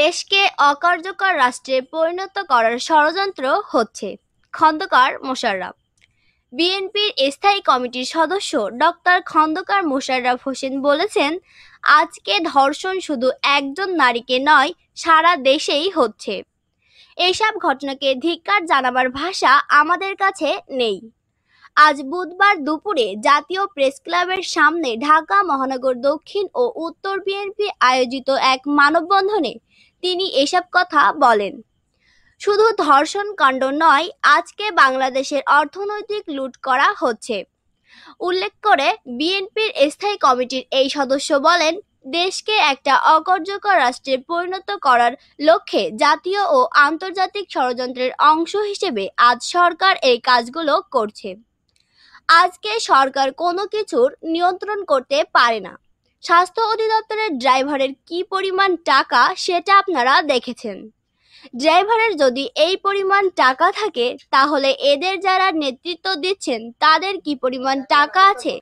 দেশকে অকার্যকর রাষ্ট্রে পরিণত করার ষড়যন্ত্র হচ্ছে খন্দকার মোশাররাফ বিএনপির স্থায়ী কমিটির সদস্য ডক্টর খন্দকার মোশাররফ হোসেন বলেছেন আজকে ধর্ষণ শুধু একজন নারীকে নয় সারা দেশেই হচ্ছে এসব ঘটনাকে ধিক্কার জানাবার ভাষা আমাদের কাছে নেই আজ বুধবার দুপুরে জাতীয় প্রেস ক্লাবের সামনে ঢাকা মহানগর দক্ষিণ ও উত্তর বিএনপি আয়োজিত এক মানববন্ধনে তিনি এসব কথা বলেন শুধু ধর্ষণ কাণ্ড নয় আজকে বাংলাদেশের অর্থনৈতিক লুট করা হচ্ছে উল্লেখ করে বিএনপির স্থায়ী কমিটির এই সদস্য বলেন দেশকে একটা অকার্যকর রাষ্ট্রে পরিণত করার লক্ষ্যে জাতীয় ও আন্তর্জাতিক ষড়যন্ত্রের অংশ হিসেবে আজ সরকার এই কাজগুলো করছে আজকে সরকার কোনো কিছুর নিয়ন্ত্রণ করতে পারে না স্বাস্থ্য অধিদপ্তরের ড্রাইভারের কি পরিমাণ টাকা সেটা আপনারা দেখেছেন ড্রাইভারের যদি এই পরিমাণ টাকা থাকে তাহলে এদের যারা নেতৃত্ব দিচ্ছেন তাদের কি পরিমাণ টাকা আছে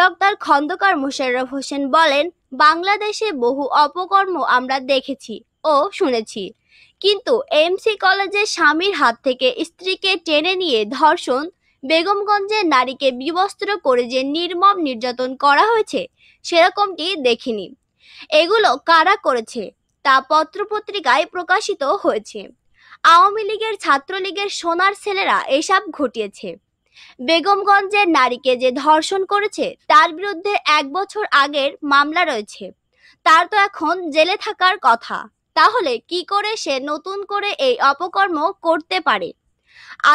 ডক্টর খন্দকার মোশাররফ হোসেন বলেন বাংলাদেশে বহু অপকর্ম আমরা দেখেছি ও শুনেছি কিন্তু এমসি কলেজে স্বামীর হাত থেকে স্ত্রীকে টেনে নিয়ে ধর্ষণ বেগমগঞ্জে নারীকে বিবস্ত্র করে যে নির্মম নির্যাতন করা হয়েছে সেরকমটি দেখিনি এগুলো কারা করেছে তা পত্রপত্রিকায় প্রকাশিত হয়েছে আওয়ামী লীগের ছাত্রলীগের সোনার ছেলেরা এসব ঘটিয়েছে বেগমগঞ্জের নারীকে যে ধর্ষণ করেছে তার বিরুদ্ধে এক বছর আগের মামলা রয়েছে তার তো এখন জেলে থাকার কথা তাহলে কি করে সে নতুন করে এই অপকর্ম করতে পারে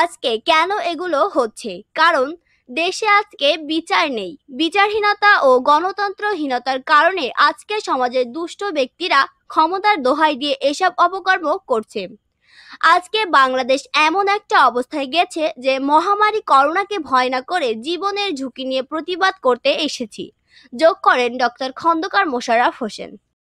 আজকে কেন এগুলো হচ্ছে কারণ দেশে আজকে বিচার নেই বিচারহীনতা ও গণতন্ত্রহীনতার কারণে আজকে সমাজের দুষ্ট ব্যক্তিরা ক্ষমতার দোহাই দিয়ে এসব অপকর্ম করছে আজকে বাংলাদেশ এমন একটা অবস্থায় গেছে যে মহামারী করোনাকে ভয় না করে জীবনের ঝুঁকি নিয়ে প্রতিবাদ করতে এসেছি যোগ করেন ডক্টর খন্দকার মোশারফ হোসেন